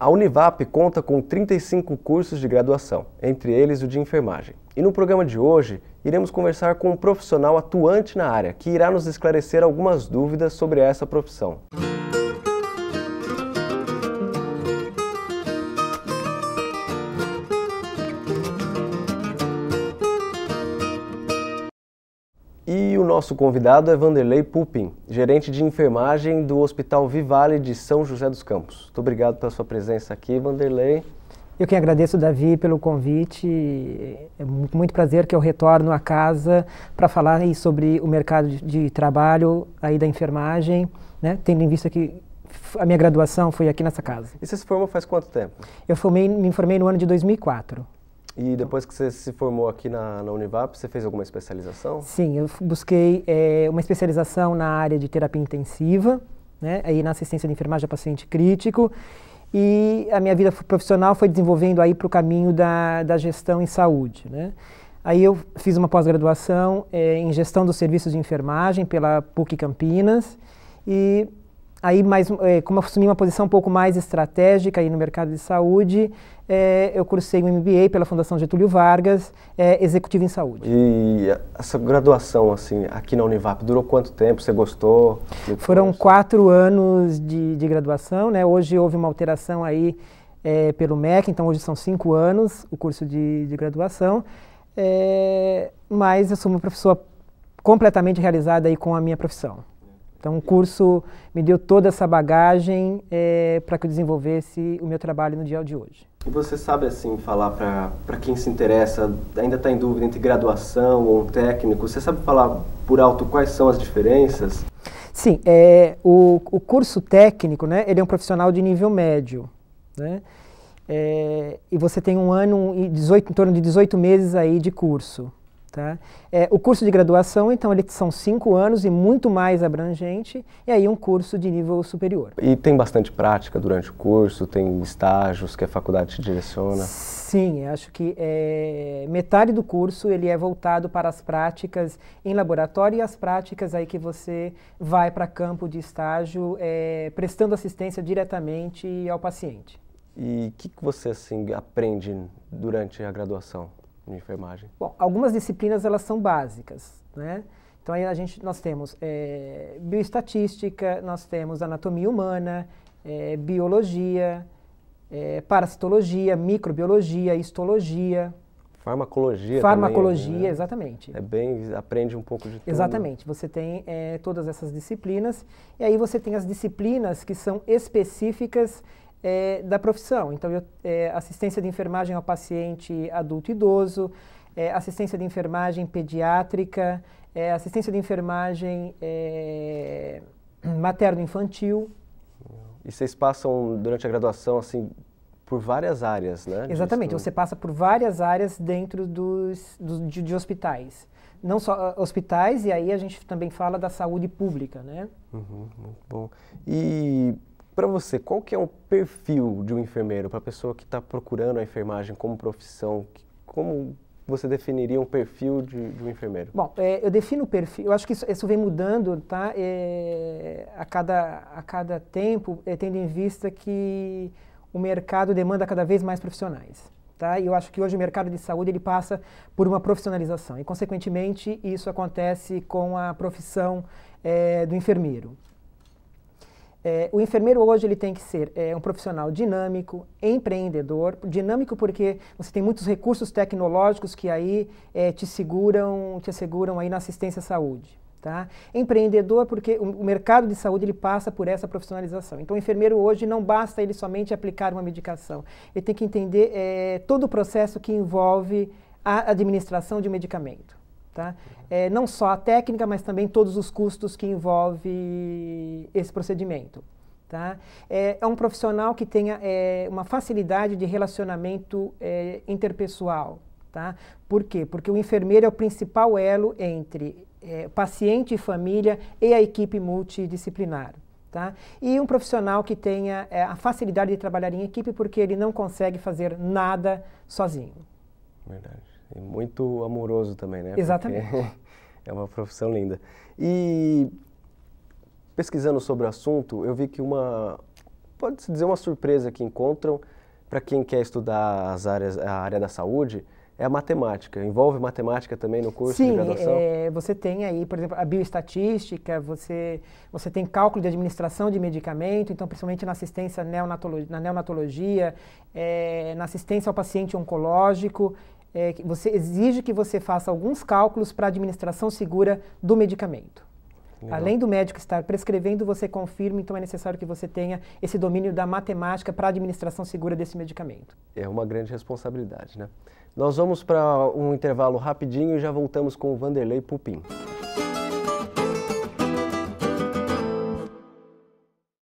A Univap conta com 35 cursos de graduação, entre eles o de enfermagem. E no programa de hoje, iremos conversar com um profissional atuante na área que irá nos esclarecer algumas dúvidas sobre essa profissão. E o nosso convidado é Vanderlei Pupin, gerente de enfermagem do Hospital Vivale de São José dos Campos. Muito obrigado pela sua presença aqui, Vanderlei. Eu que agradeço, Davi, pelo convite. É muito prazer que eu retorno à casa para falar sobre o mercado de trabalho aí da enfermagem, né? tendo em vista que a minha graduação foi aqui nessa casa. E você se formou faz quanto tempo? Eu formei, me formei no ano de 2004. E depois que você se formou aqui na, na Univap, você fez alguma especialização? Sim, eu busquei é, uma especialização na área de terapia intensiva, né, aí na assistência de enfermagem a paciente crítico. E a minha vida profissional foi desenvolvendo aí para o caminho da, da gestão em saúde. Né. Aí eu fiz uma pós-graduação é, em gestão dos serviços de enfermagem pela PUC Campinas. E aí mais é, como assumi uma posição um pouco mais estratégica aí no mercado de saúde é, eu cursei um MBA pela Fundação Getúlio Vargas é, executivo em saúde e essa graduação assim aqui na Univap durou quanto tempo você gostou Depois? foram quatro anos de, de graduação né hoje houve uma alteração aí é, pelo MEC então hoje são cinco anos o curso de, de graduação é, mas eu sou uma professora completamente realizada aí com a minha profissão então, o curso me deu toda essa bagagem é, eh, para que eu desenvolvesse o meu trabalho no dia de hoje. E você sabe, assim, falar para quem se interessa, ainda está em dúvida entre graduação ou um técnico, você sabe falar por alto quais são as diferenças? Sim, é, o, o curso técnico, né, ele é um profissional de nível médio, né? É, e você tem um ano e 18, em torno de 18 meses aí de curso. Tá? É, o curso de graduação, então, eles são cinco anos e muito mais abrangente, e aí um curso de nível superior. E tem bastante prática durante o curso, tem estágios que a faculdade te direciona? Sim, acho que é, metade do curso ele é voltado para as práticas em laboratório e as práticas aí que você vai para campo de estágio, é, prestando assistência diretamente ao paciente. E o que, que você assim aprende durante a graduação? de enfermagem? Bom, algumas disciplinas elas são básicas, né? Então aí a gente, nós temos é, bioestatística, nós temos anatomia humana, é, biologia, é, parasitologia, microbiologia, histologia. Farmacologia. É Farmacologia, também, né? exatamente. É bem, aprende um pouco de tudo. Exatamente. Você tem todas essas disciplinas. E aí você tem as disciplinas que são específicas é, da profissão. Então, eu, é, assistência de enfermagem ao paciente adulto idoso, é, assistência de enfermagem pediátrica, é, assistência de enfermagem é, materno-infantil. E vocês passam, durante a graduação, assim, por várias áreas, né? Exatamente, você passa por várias áreas dentro dos, de, de, hospitais. Não só ah, hospitais, e aí a gente também fala da saúde pública, né? Uhum, muito bom. E para você, qual que é o perfil de um enfermeiro, para a pessoa que está procurando a enfermagem como profissão? Como você definiria um perfil de, de um enfermeiro? Bom, é, eu defino o perfil, eu acho que isso, isso vem mudando tá? É, a, cada, a cada tempo, é, tendo em vista que o mercado demanda cada vez mais profissionais. Tá? E eu acho que hoje o mercado de saúde ele passa por uma profissionalização e, consequentemente, isso acontece com a profissão é, do enfermeiro. É, o enfermeiro hoje ele tem que ser é, um profissional dinâmico, empreendedor, dinâmico porque você tem muitos recursos tecnológicos que aí é, te seguram, te asseguram aí na assistência à saúde. Tá? Empreendedor, porque o mercado de saúde ele passa por essa profissionalização. Então, o enfermeiro hoje não basta ele somente aplicar uma medicação. Ele tem que entender é, todo o processo que envolve a administração de um medicamento. Tá? É, não só a técnica, mas também todos os custos que envolve esse procedimento. Tá? É, é um profissional que tenha é, uma facilidade de relacionamento é, interpessoal. Tá? Por quê? Porque o enfermeiro é o principal elo entre é, paciente e família e a equipe multidisciplinar. Tá? E um profissional que tenha é, a facilidade de trabalhar em equipe, porque ele não consegue fazer nada sozinho. Verdade. E muito amoroso também, né? Exatamente. Porque é uma profissão linda. E pesquisando sobre o assunto, eu vi que uma, pode-se dizer uma surpresa que encontram para quem quer estudar as áreas, a área da saúde, é a matemática. Envolve matemática também no curso Sim, de graduação? Sim, é, você tem aí, por exemplo, a bioestatística, você, você tem cálculo de administração de medicamento, então principalmente na assistência neonatologia, na neonatologia, é, na assistência ao paciente oncológico, é, você exige que você faça alguns cálculos para a administração segura do medicamento. Legal. Além do médico estar prescrevendo, você confirma, então é necessário que você tenha esse domínio da matemática para a administração segura desse medicamento. É uma grande responsabilidade, né? Nós vamos para um intervalo rapidinho e já voltamos com o Vanderlei Pupim.